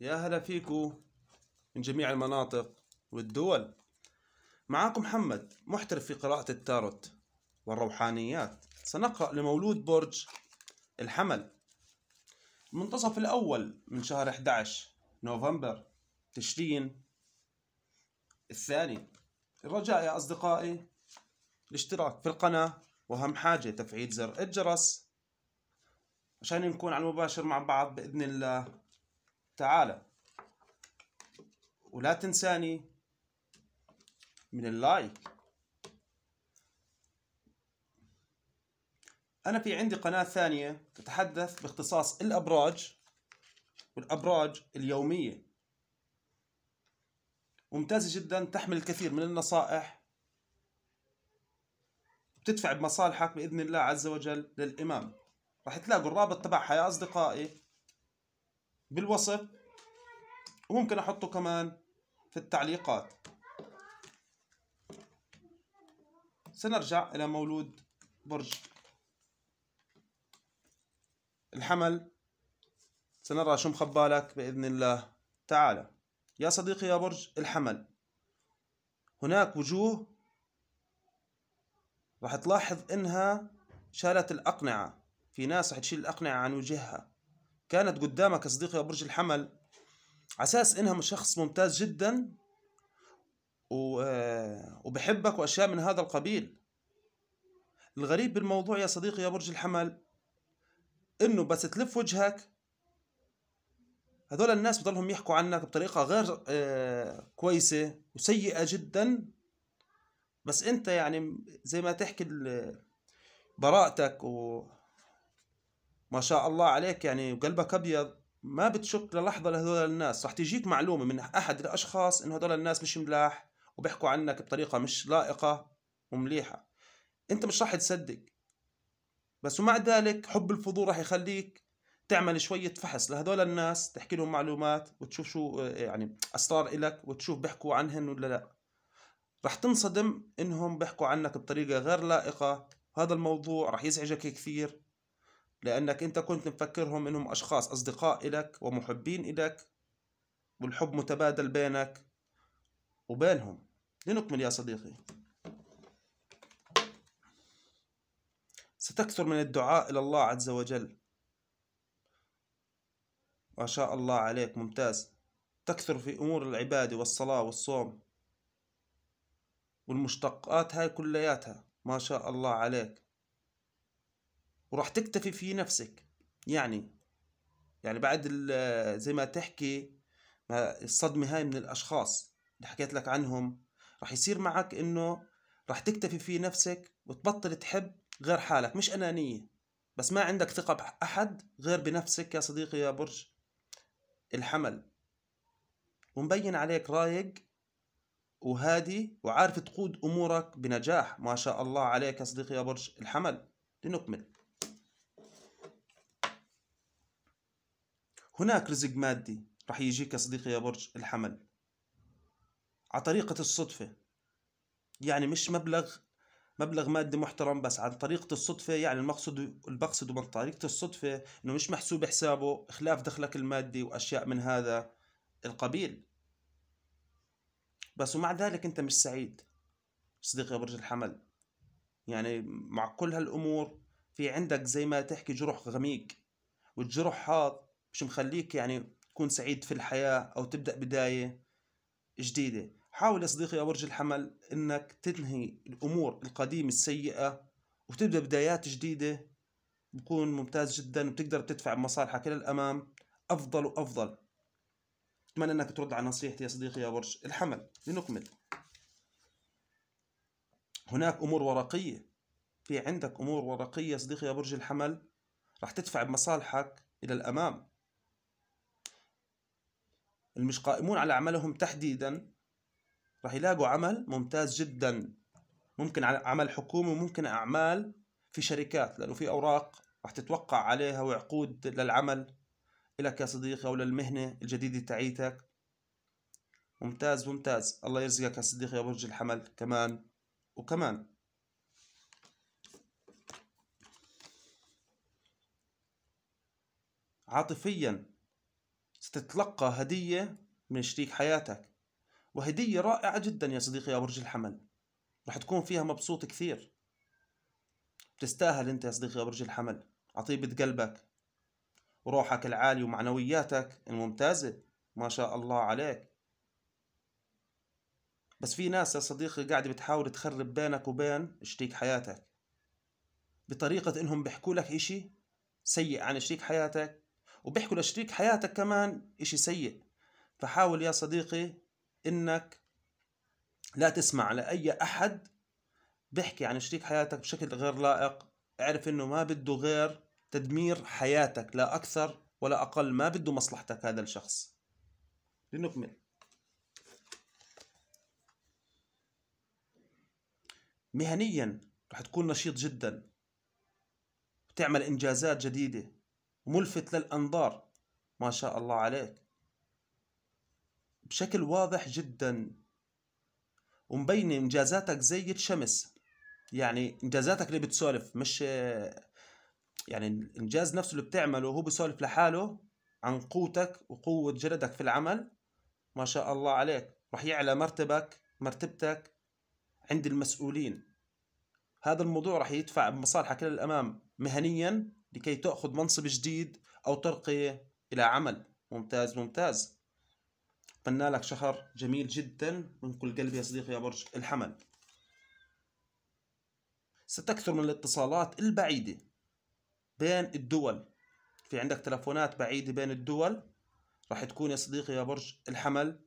يا هلا فيكو من جميع المناطق والدول معاكم محمد محترف في قراءة التاروت والروحانيات سنقرأ لمولود برج الحمل المنتصف الأول من شهر 11 نوفمبر تشرين الثاني الرجاء يا أصدقائي الاشتراك في القناة وهم حاجة تفعيل زر الجرس عشان نكون على المباشر مع بعض بإذن الله تعالى ولا تنساني من اللايك أنا في عندي قناة ثانية تتحدث باختصاص الأبراج والأبراج اليومية ممتازة جدا تحمل الكثير من النصائح بتدفع بمصالحك بإذن الله عز وجل للإمام راح تلاقوا الرابط تبعها يا أصدقائي بالوصف وممكن احطه كمان في التعليقات سنرجع الى مولود برج الحمل سنرى شو مخبالك باذن الله تعالى يا صديقي يا برج الحمل هناك وجوه راح تلاحظ انها شالت الاقنعه في ناس راح تشيل الاقنعه عن وجهها كانت قدامك يا صديقي يا برج الحمل على اساس انها شخص ممتاز جدا و... آه، وبحبك واشياء من هذا القبيل الغريب بالموضوع يا صديقي يا برج الحمل انه بس تلف وجهك هذول الناس بضلهم يحكوا عنك بطريقة غير آه، كويسة وسيئة جدا بس انت يعني زي ما تحكي براءتك وما شاء الله عليك يعني وقلبك ابيض ما بتشك للحظه لهذول الناس رح تجيك معلومه من احد الاشخاص انه هذول الناس مش ملاح وبيحكوا عنك بطريقه مش لائقه ومليحه انت مش رح تصدق بس ومع ذلك حب الفضول رح يخليك تعمل شوية فحص لهذول الناس تحكي لهم معلومات وتشوف شو يعني أسرار إلك وتشوف بيحكوا عنهن ولا لا رح تنصدم إنهم بيحكوا عنك بطريقة غير لائقة هذا الموضوع رح يزعجك كثير لأنك أنت كنت مفكرهم إنهم أشخاص أصدقاء إلك ومحبين إلك والحب متبادل بينك وبينهم لنكمل يا صديقي ستكثر من الدعاء إلى الله عز وجل ما شاء الله عليك ممتاز تكثر في أمور العبادة والصلاة والصوم والمشتقات هاي كلياتها ما شاء الله عليك وراح تكتفي في نفسك يعني يعني بعد زي ما تحكي الصدمة هاي من الأشخاص اللي حكيت لك عنهم راح يصير معك إنه راح تكتفي في نفسك وتبطل تحب غير حالك مش أنانية بس ما عندك ثقة بأحد غير بنفسك يا صديقي يا برج الحمل ومبين عليك رايق وهادي وعارف تقود أمورك بنجاح ما شاء الله عليك يا صديقي يا برج الحمل لنكمل هناك رزق مادي رح يجيك يا صديقي يا برج الحمل على طريقة الصدفة يعني مش مبلغ مبلغ مادي محترم بس عن طريقة الصدفة يعني المقصد البقصد من طريقة الصدفة انه مش محسوب حسابه خلاف دخلك المادي واشياء من هذا القبيل بس ومع ذلك انت مش سعيد صديقي يا برج الحمل يعني مع كل هالامور في عندك زي ما تحكي جرح غميق والجرح هذا مش مخليك يعني تكون سعيد في الحياة أو تبدأ بداية جديدة حاول يا صديقي يا برج الحمل أنك تنهي الأمور القديمة السيئة وتبدأ بدايات جديدة بكون ممتاز جدا وبتقدر تدفع مصالحك إلى الأمام أفضل وأفضل أتمنى أنك ترد على نصيحتي يا صديقي يا برج الحمل لنكمل هناك أمور ورقية في عندك أمور ورقية صديقي يا برج الحمل راح تدفع بمصالحك إلى الأمام المش قائمون على عملهم تحديدا راح يلاقوا عمل ممتاز جدا ممكن عمل حكومي وممكن اعمال في شركات لانه في اوراق راح تتوقع عليها وعقود للعمل لك يا صديقي او للمهنه الجديده تعيتك ممتاز ممتاز الله يرزقك يا صديقي يا برج الحمل كمان وكمان عاطفيا ستتلقى هدية من شريك حياتك وهدية رائعة جدا يا صديقي يا برج الحمل رح تكون فيها مبسوط كثير بتستاهل انت يا صديقي يا برج الحمل عطيبة قلبك وروحك العالي ومعنوياتك الممتازة ما شاء الله عليك بس في ناس يا صديقي قاعدة بتحاول تخرب بينك وبين شريك حياتك بطريقة انهم بيحكوا لك اشي سيء عن شريك حياتك وبيحكوا لشريك حياتك كمان إشي سيء فحاول يا صديقي إنك لا تسمع لأي أحد بيحكي عن شريك حياتك بشكل غير لائق اعرف إنه ما بده غير تدمير حياتك لا أكثر ولا أقل ما بده مصلحتك هذا الشخص لنكمل مهنيا رح تكون نشيط جدا وتعمل إنجازات جديدة ملفت للأنظار ما شاء الله عليك بشكل واضح جدا ومبينة إنجازاتك زي الشمس يعني إنجازاتك اللي بتسولف مش يعني الإنجاز نفسه اللي بتعمله وهو بيسولف لحاله عن قوتك وقوة جلدك في العمل ما شاء الله عليك رح يعلى مرتبك مرتبتك عند المسؤولين هذا الموضوع رح يدفع بمصالحك للأمام مهنيا لكي تأخذ منصب جديد أو ترقية إلى عمل ممتاز ممتاز أتمنى لك شهر جميل جدا من كل قلبي يا صديقي يا برج الحمل ستكثر من الاتصالات البعيدة بين الدول في عندك تلفونات بعيدة بين الدول راح تكون يا صديقي يا برج الحمل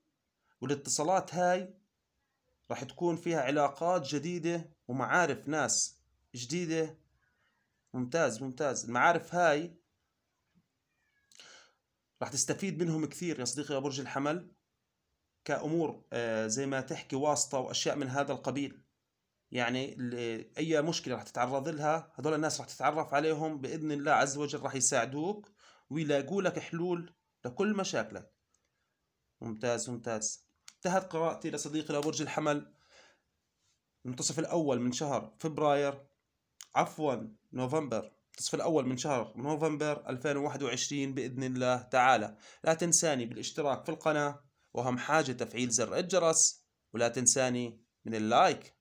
والاتصالات هاي راح تكون فيها علاقات جديدة ومعارف ناس جديدة ممتاز ممتاز المعارف هاي راح تستفيد منهم كثير يا صديقي يا برج الحمل كأمور آه، زي ما تحكي واسطة وأشياء من هذا القبيل يعني آه، أي مشكلة راح تتعرض لها هذول الناس راح تتعرف عليهم بإذن الله عز وجل راح يساعدوك ويلاقوا لك حلول لكل مشاكلك ممتاز ممتاز انتهت قراءتي لصديقي لبرج الحمل المنتصف الأول من شهر فبراير عفوا نوفمبر النصف الأول من شهر نوفمبر 2021 بإذن الله تعالى لا تنساني بالاشتراك في القناة وهم حاجة تفعيل زر الجرس ولا تنساني من اللايك